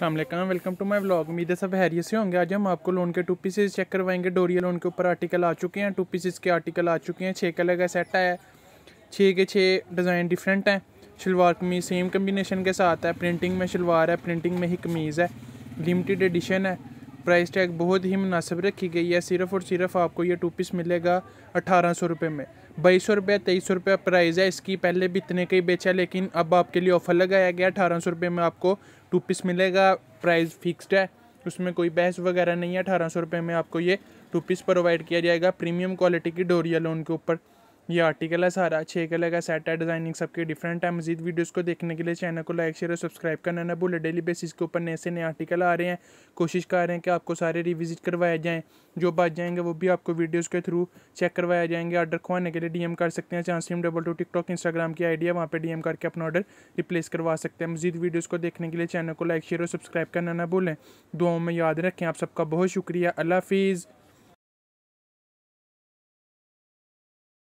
Allah welcome to my vlog उम्मीद है सब हैरियत से होंगे आज हम आपको लोन के टू पीसेज चेक करवाएंगे डोरिया लोन के ऊपर आर्टिकल आ चुके हैं टू पीसेज के आर्टिकल आ चुके हैं छः कलर का सेट है छः के छः डिज़ाइन डिफरेंट हैं शलवार कमीज़ सेम कम्बिनेशन के साथ है प्रिंटिंग में शलवार है प्रिंटिंग में ही कमीज़ है लिमिटेड एडिशन है प्राइस टैग बहुत ही मुनासिब रखी गई है सिर्फ़ और सिर्फ आपको ये टू पीस मिलेगा अठारह सौ रुपये में बाईस सौ रुपये तेईस सौ रुपये प्राइज़ है इसकी पहले भी इतने का ही बेचा लेकिन अब आपके लिए ऑफ़र लगाया गया अठारह सौ रुपये में आपको टू पीस मिलेगा प्राइस फिक्स्ड है उसमें कोई बहस वगैरह नहीं है अठारह सौ रुपये में आपको ये टू पीस प्रोवाइड किया जाएगा प्रीमियम क्वालिटी की डोरिया लोन के ऊपर ये आर्टिकल है सारा छः कलर का सेट है डिजाइनिंग सबके डिफरेंट है मजीद वीडियोस को देखने के लिए चैनल को लाइक शेयर और सब्सक्राइब करना ना भूलें डेली बेसिस के ऊपर नए से नए आर्टिकल आ रहे हैं कोशिश कर रहे हैं कि आपको सारे रिविजिट करवाए जाएँ जो बच जाएंगे वो भी आपको वीडियोज़ के थ्रू चेक करवाया जाएंगे ऑर्डर खुवाने के लिए डी कर सकते हैं चांसिम डबल टू टिकटॉक इंस्टाग्राम की आइडिया वहाँ पर डी करके अपना ऑर्डर रिप्लेस करवा सकते हैं मजीद वीडियोज़ को देखने के लिए चैनल को लाइक शेयर और सब्सक्राइब करना ना भूलें दो में याद रखें आप सबका बहुत शुक्रिया अल्लाह हाफिज़